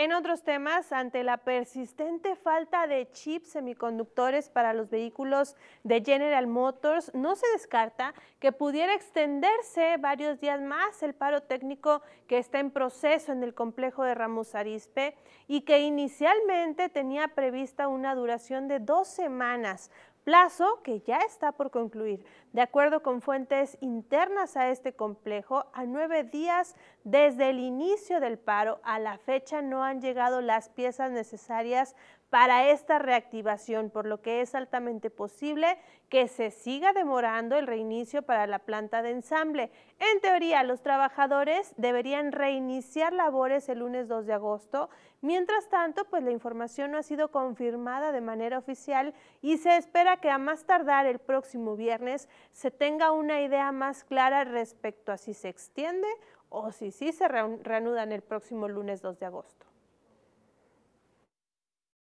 En otros temas, ante la persistente falta de chips semiconductores para los vehículos de General Motors, no se descarta que pudiera extenderse varios días más el paro técnico que está en proceso en el complejo de Ramos Arispe y que inicialmente tenía prevista una duración de dos semanas, plazo que ya está por concluir. De acuerdo con fuentes internas a este complejo, a nueve días desde el inicio del paro a la fecha no han llegado las piezas necesarias para esta reactivación, por lo que es altamente posible que se siga demorando el reinicio para la planta de ensamble. En teoría, los trabajadores deberían reiniciar labores el lunes 2 de agosto. Mientras tanto, pues la información no ha sido confirmada de manera oficial y se espera que a más tardar el próximo viernes se tenga una idea más clara respecto a si se extiende o si sí se reanudan el próximo lunes 2 de agosto.